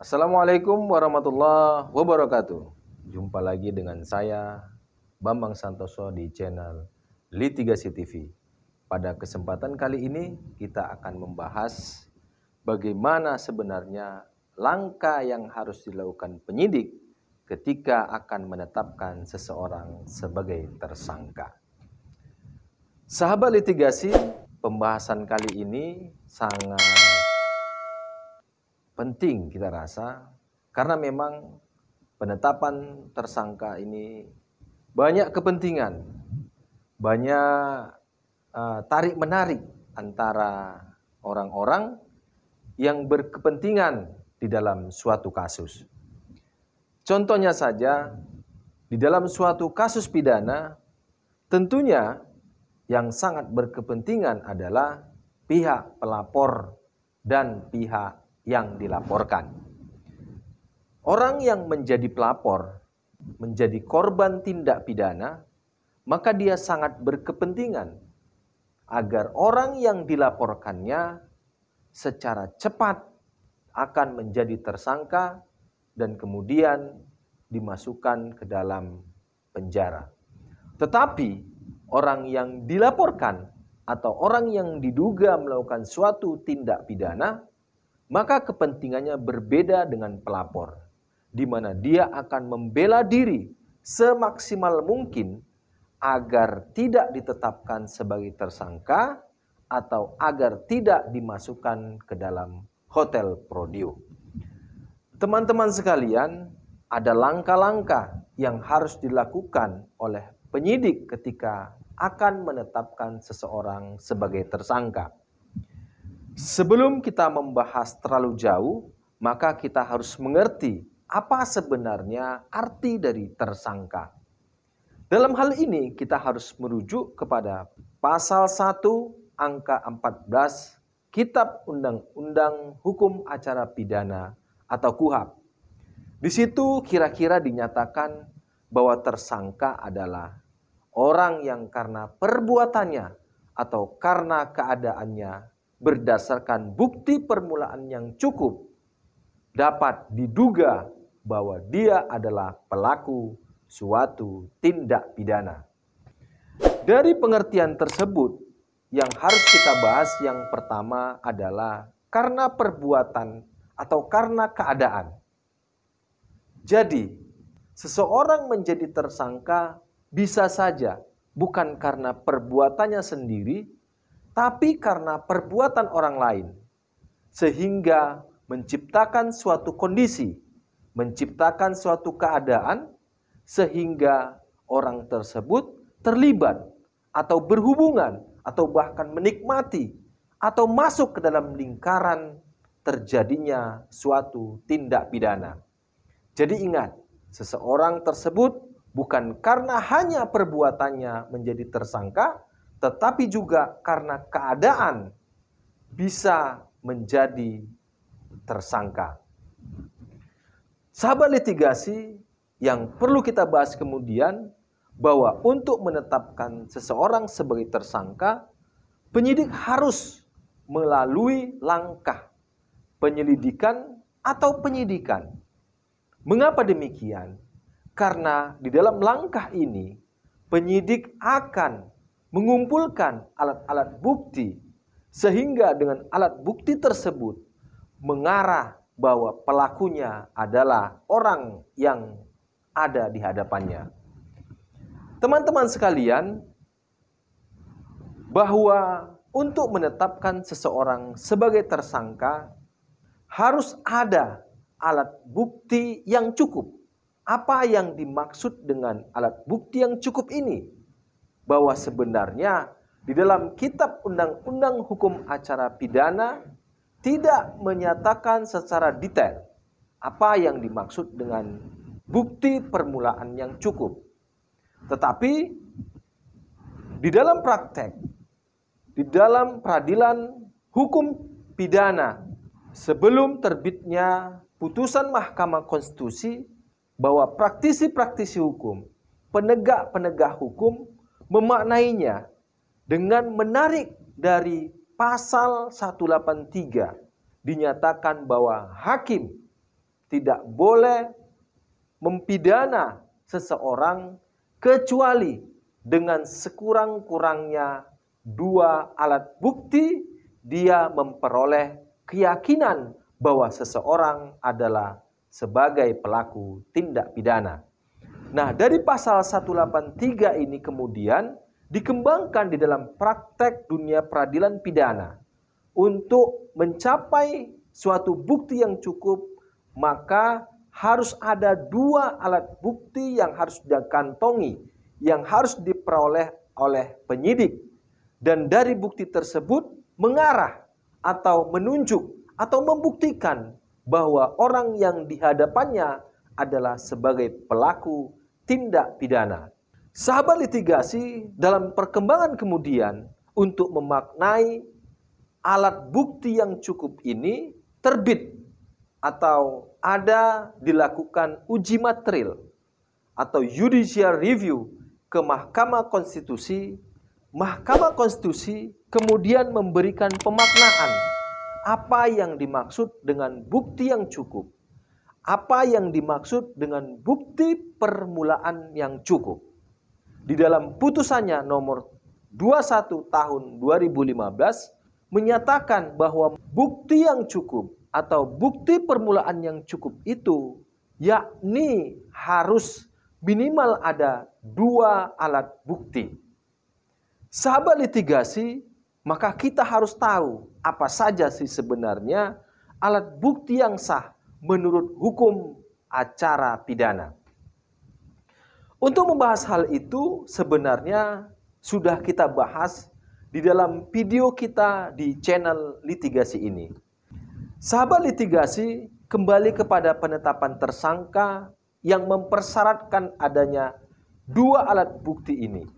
Assalamualaikum warahmatullahi wabarakatuh. Jumpa lagi dengan saya Bambang Santoso di channel Litigasi TV. Pada kesempatan kali ini kita akan membahas bagaimana sebenarnya langkah yang harus dilakukan penyidik ketika akan menetapkan seseorang sebagai tersangka. Sahabat litigasi, pembahasan kali ini sangat penting kita rasa karena memang penetapan tersangka ini banyak kepentingan, banyak uh, tarik menarik antara orang-orang yang berkepentingan di dalam suatu kasus. Contohnya saja di dalam suatu kasus pidana tentunya yang sangat berkepentingan adalah pihak pelapor dan pihak yang dilaporkan. Orang yang menjadi pelapor menjadi korban tindak pidana, maka dia sangat berkepentingan agar orang yang dilaporkannya secara cepat akan menjadi tersangka dan kemudian dimasukkan ke dalam penjara. Tetapi orang yang dilaporkan atau orang yang diduga melakukan suatu tindak pidana maka kepentingannya berbeda dengan pelapor, di mana dia akan membela diri semaksimal mungkin agar tidak ditetapkan sebagai tersangka atau agar tidak dimasukkan ke dalam hotel Prodio. Teman-teman sekalian, ada langkah-langkah yang harus dilakukan oleh penyidik ketika akan menetapkan seseorang sebagai tersangka. Sebelum kita membahas terlalu jauh, maka kita harus mengerti apa sebenarnya arti dari tersangka. Dalam hal ini kita harus merujuk kepada pasal 1 angka 14 Kitab Undang-Undang Hukum Acara Pidana atau KUHAP. Di situ kira-kira dinyatakan bahwa tersangka adalah orang yang karena perbuatannya atau karena keadaannya berdasarkan bukti permulaan yang cukup dapat diduga bahwa dia adalah pelaku suatu tindak pidana. Dari pengertian tersebut, yang harus kita bahas yang pertama adalah karena perbuatan atau karena keadaan. Jadi, seseorang menjadi tersangka bisa saja bukan karena perbuatannya sendiri, tapi karena perbuatan orang lain, sehingga menciptakan suatu kondisi, menciptakan suatu keadaan, sehingga orang tersebut terlibat atau berhubungan atau bahkan menikmati atau masuk ke dalam lingkaran terjadinya suatu tindak pidana. Jadi ingat, seseorang tersebut bukan karena hanya perbuatannya menjadi tersangka, tetapi juga karena keadaan bisa menjadi tersangka. Sahabat litigasi yang perlu kita bahas kemudian bahwa untuk menetapkan seseorang sebagai tersangka, penyidik harus melalui langkah penyelidikan atau penyidikan. Mengapa demikian? Karena di dalam langkah ini penyidik akan mengumpulkan alat-alat bukti sehingga dengan alat bukti tersebut mengarah bahwa pelakunya adalah orang yang ada di hadapannya. Teman-teman sekalian, bahwa untuk menetapkan seseorang sebagai tersangka harus ada alat bukti yang cukup. Apa yang dimaksud dengan alat bukti yang cukup ini? bahwa sebenarnya di dalam kitab undang-undang hukum acara pidana tidak menyatakan secara detail apa yang dimaksud dengan bukti permulaan yang cukup. Tetapi di dalam praktek, di dalam peradilan hukum pidana sebelum terbitnya putusan Mahkamah Konstitusi bahwa praktisi-praktisi hukum, penegak-penegak hukum memaknainya dengan menarik dari pasal 183 dinyatakan bahwa hakim tidak boleh mempidana seseorang kecuali dengan sekurang-kurangnya dua alat bukti dia memperoleh keyakinan bahwa seseorang adalah sebagai pelaku tindak pidana. Nah, dari pasal 183 ini kemudian dikembangkan di dalam praktek dunia peradilan pidana. Untuk mencapai suatu bukti yang cukup, maka harus ada dua alat bukti yang harus dikantongi, yang harus diperoleh oleh penyidik. Dan dari bukti tersebut mengarah atau menunjuk atau membuktikan bahwa orang yang dihadapannya adalah sebagai pelaku tindak pidana. Sahabat litigasi dalam perkembangan kemudian untuk memaknai alat bukti yang cukup ini terbit atau ada dilakukan uji material atau judicial review ke Mahkamah Konstitusi. Mahkamah Konstitusi kemudian memberikan pemaknaan apa yang dimaksud dengan bukti yang cukup apa yang dimaksud dengan bukti permulaan yang cukup. Di dalam putusannya nomor 21 tahun 2015 menyatakan bahwa bukti yang cukup atau bukti permulaan yang cukup itu yakni harus minimal ada dua alat bukti. Sahabat litigasi, maka kita harus tahu apa saja sih sebenarnya alat bukti yang sah menurut hukum acara pidana. Untuk membahas hal itu sebenarnya sudah kita bahas di dalam video kita di channel litigasi ini. Sahabat litigasi kembali kepada penetapan tersangka yang mempersyaratkan adanya dua alat bukti ini.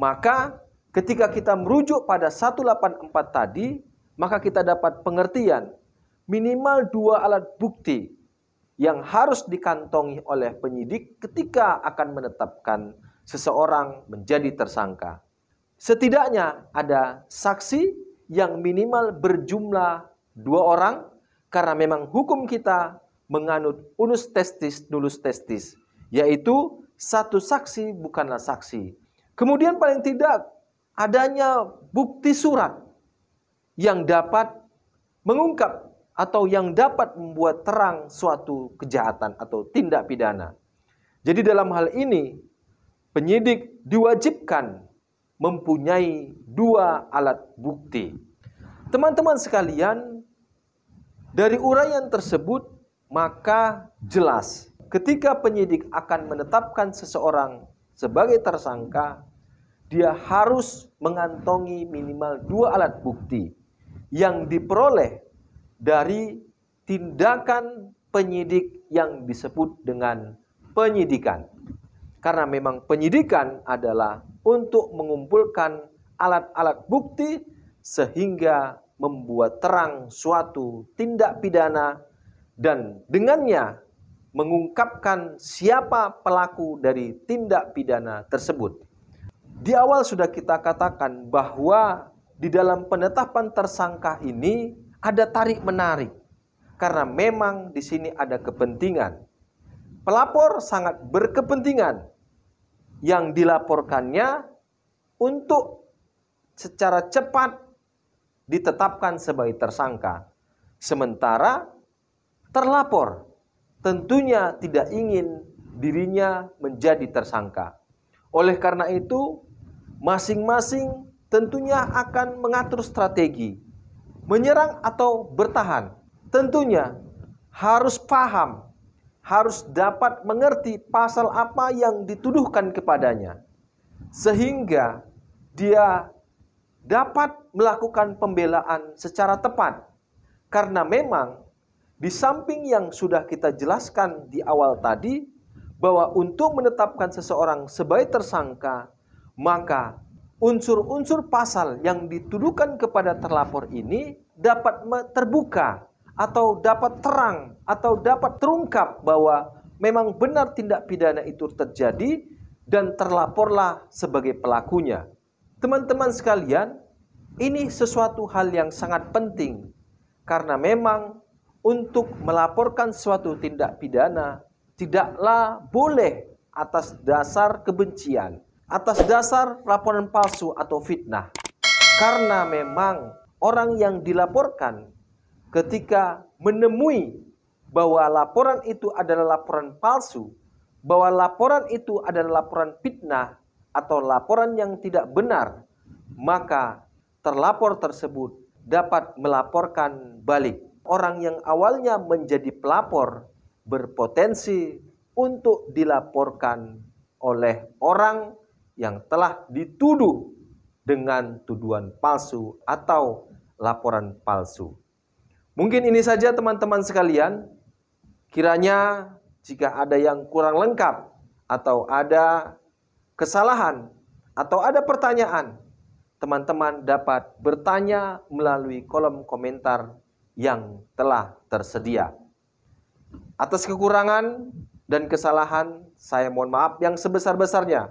Maka ketika kita merujuk pada 184 tadi, maka kita dapat pengertian minimal dua alat bukti yang harus dikantongi oleh penyidik ketika akan menetapkan seseorang menjadi tersangka. Setidaknya ada saksi yang minimal berjumlah dua orang karena memang hukum kita menganut unus testis nulus testis, yaitu satu saksi bukanlah saksi. Kemudian paling tidak adanya bukti surat yang dapat mengungkap atau yang dapat membuat terang suatu kejahatan atau tindak pidana. Jadi dalam hal ini penyidik diwajibkan mempunyai dua alat bukti. Teman-teman sekalian, dari uraian tersebut maka jelas ketika penyidik akan menetapkan seseorang sebagai tersangka, dia harus mengantongi minimal dua alat bukti yang diperoleh dari tindakan penyidik yang disebut dengan penyidikan. Karena memang penyidikan adalah untuk mengumpulkan alat-alat bukti sehingga membuat terang suatu tindak pidana dan dengannya mengungkapkan siapa pelaku dari tindak pidana tersebut. Di awal sudah kita katakan bahwa di dalam penetapan tersangka ini ada tarik menarik karena memang di sini ada kepentingan. Pelapor sangat berkepentingan yang dilaporkannya untuk secara cepat ditetapkan sebagai tersangka. Sementara terlapor tentunya tidak ingin dirinya menjadi tersangka. Oleh karena itu, masing-masing tentunya akan mengatur strategi menyerang atau bertahan, tentunya harus paham, harus dapat mengerti pasal apa yang dituduhkan kepadanya, sehingga dia dapat melakukan pembelaan secara tepat, karena memang di samping yang sudah kita jelaskan di awal tadi, bahwa untuk menetapkan seseorang sebagai tersangka, maka unsur-unsur pasal yang dituduhkan kepada terlapor ini dapat terbuka atau dapat terang atau dapat terungkap bahwa memang benar tindak pidana itu terjadi dan terlaporlah sebagai pelakunya. Teman-teman sekalian, ini sesuatu hal yang sangat penting karena memang untuk melaporkan suatu tindak pidana tidaklah boleh atas dasar kebencian atas dasar laporan palsu atau fitnah. Karena memang orang yang dilaporkan ketika menemui bahwa laporan itu adalah laporan palsu, bahwa laporan itu adalah laporan fitnah atau laporan yang tidak benar, maka terlapor tersebut dapat melaporkan balik. Orang yang awalnya menjadi pelapor berpotensi untuk dilaporkan oleh orang yang telah dituduh dengan tuduhan palsu atau laporan palsu. Mungkin ini saja teman-teman sekalian. Kiranya jika ada yang kurang lengkap atau ada kesalahan atau ada pertanyaan, teman-teman dapat bertanya melalui kolom komentar yang telah tersedia. Atas kekurangan dan kesalahan, saya mohon maaf yang sebesar-besarnya.